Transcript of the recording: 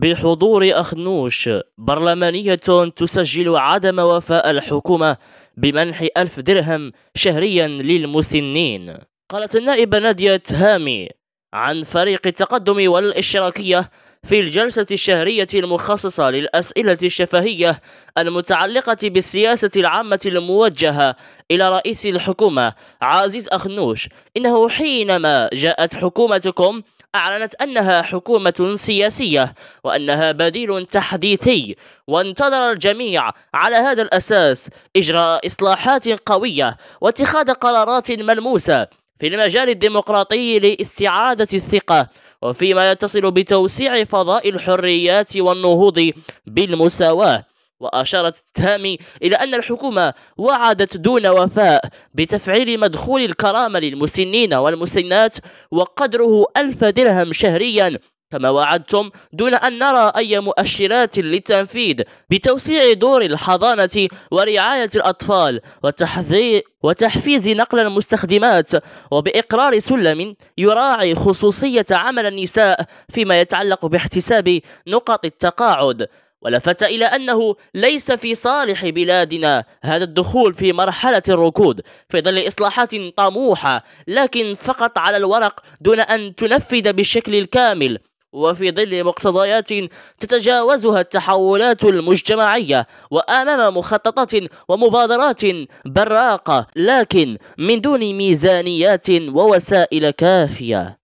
بحضور أخنوش برلمانية تسجل عدم وفاء الحكومة بمنح ألف درهم شهريا للمسنين قالت النائبة نادية هامي عن فريق التقدم والاشتراكية في الجلسة الشهرية المخصصة للأسئلة الشفهية المتعلقة بالسياسة العامة الموجهة إلى رئيس الحكومة عزيز أخنوش إنه حينما جاءت حكومتكم أعلنت أنها حكومة سياسية وأنها بديل تحديثي وانتظر الجميع على هذا الأساس إجراء إصلاحات قوية واتخاذ قرارات ملموسة في المجال الديمقراطي لاستعادة الثقة وفيما يتصل بتوسيع فضاء الحريات والنهوض بالمساواة وأشارت تامي إلى أن الحكومة وعدت دون وفاء بتفعيل مدخول الكرامة للمسنين والمسنات وقدره ألف درهم شهريا كما وعدتم دون أن نرى أي مؤشرات للتنفيذ بتوسيع دور الحضانة ورعاية الأطفال وتحذي... وتحفيز نقل المستخدمات وبإقرار سلم يراعي خصوصية عمل النساء فيما يتعلق باحتساب نقط التقاعد ولفت إلى أنه ليس في صالح بلادنا هذا الدخول في مرحلة الركود في ظل إصلاحات طموحة لكن فقط على الورق دون أن تنفذ بالشكل الكامل وفي ظل مقتضيات تتجاوزها التحولات المجتمعية وأمام مخططات ومبادرات براقة لكن من دون ميزانيات ووسائل كافية